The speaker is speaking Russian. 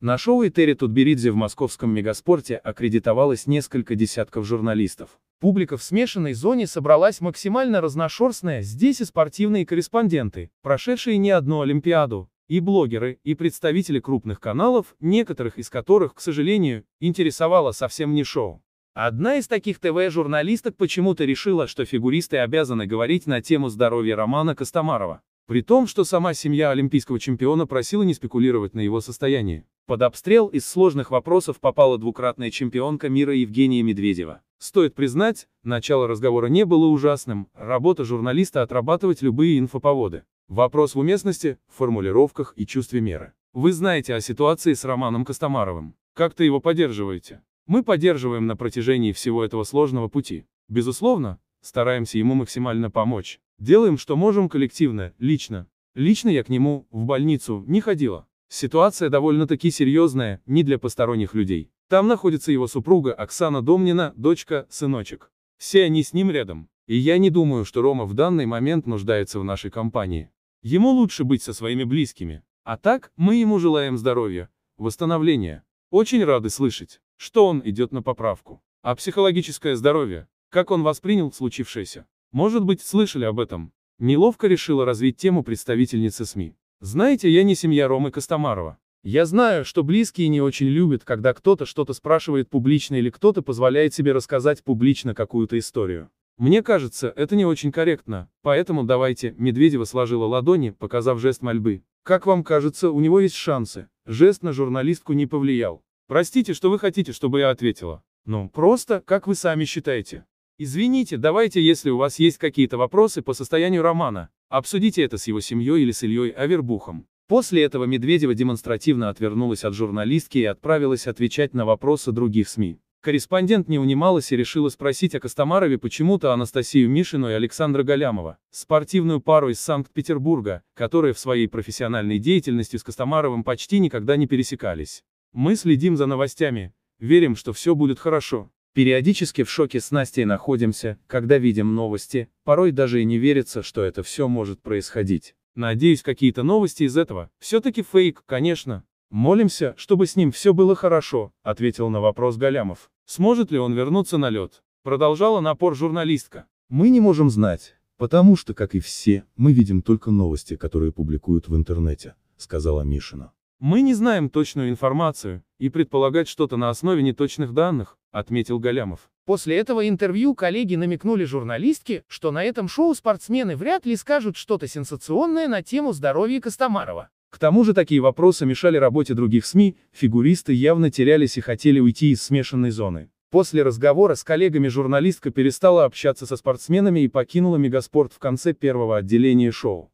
На шоу Этери Тутберидзе в московском мегаспорте аккредитовалось несколько десятков журналистов. Публика в смешанной зоне собралась максимально разношерстная, здесь и спортивные корреспонденты, прошедшие не одну Олимпиаду, и блогеры, и представители крупных каналов, некоторых из которых, к сожалению, интересовало совсем не шоу. Одна из таких ТВ-журналисток почему-то решила, что фигуристы обязаны говорить на тему здоровья Романа Костомарова, при том, что сама семья олимпийского чемпиона просила не спекулировать на его состоянии. Под обстрел из сложных вопросов попала двукратная чемпионка мира Евгения Медведева. Стоит признать, начало разговора не было ужасным, работа журналиста отрабатывать любые инфоповоды. Вопрос в уместности, формулировках и чувстве меры. Вы знаете о ситуации с Романом Костомаровым. Как-то его поддерживаете. Мы поддерживаем на протяжении всего этого сложного пути. Безусловно, стараемся ему максимально помочь. Делаем, что можем коллективно, лично. Лично я к нему, в больницу, не ходила. Ситуация довольно-таки серьезная, не для посторонних людей. Там находится его супруга Оксана Домнина, дочка, сыночек. Все они с ним рядом. И я не думаю, что Рома в данный момент нуждается в нашей компании. Ему лучше быть со своими близкими. А так, мы ему желаем здоровья, восстановления. Очень рады слышать, что он идет на поправку. А психологическое здоровье, как он воспринял случившееся? Может быть, слышали об этом? Неловко решила развить тему представительницы СМИ. Знаете, я не семья Ромы Костомарова. Я знаю, что близкие не очень любят, когда кто-то что-то спрашивает публично или кто-то позволяет себе рассказать публично какую-то историю. Мне кажется, это не очень корректно, поэтому давайте, Медведева сложила ладони, показав жест мольбы. Как вам кажется, у него есть шансы. Жест на журналистку не повлиял. Простите, что вы хотите, чтобы я ответила. Ну, просто, как вы сами считаете. Извините, давайте, если у вас есть какие-то вопросы по состоянию романа, Обсудите это с его семьей или с Ильей Авербухом. После этого Медведева демонстративно отвернулась от журналистки и отправилась отвечать на вопросы других СМИ. Корреспондент не унималась и решила спросить о Костомарове почему-то Анастасию Мишину и Александра Галямова, спортивную пару из Санкт-Петербурга, которые в своей профессиональной деятельности с Костомаровым почти никогда не пересекались. Мы следим за новостями, верим, что все будет хорошо. Периодически в шоке с Настей находимся, когда видим новости, порой даже и не верится, что это все может происходить. Надеюсь, какие-то новости из этого. Все-таки фейк, конечно. Молимся, чтобы с ним все было хорошо, ответил на вопрос Галямов. Сможет ли он вернуться на лед? Продолжала напор журналистка. Мы не можем знать, потому что, как и все, мы видим только новости, которые публикуют в интернете, сказала Мишина. Мы не знаем точную информацию, и предполагать что-то на основе неточных данных, отметил Галямов. После этого интервью коллеги намекнули журналистке, что на этом шоу спортсмены вряд ли скажут что-то сенсационное на тему здоровья Костомарова. К тому же такие вопросы мешали работе других СМИ, фигуристы явно терялись и хотели уйти из смешанной зоны. После разговора с коллегами журналистка перестала общаться со спортсменами и покинула Мегаспорт в конце первого отделения шоу.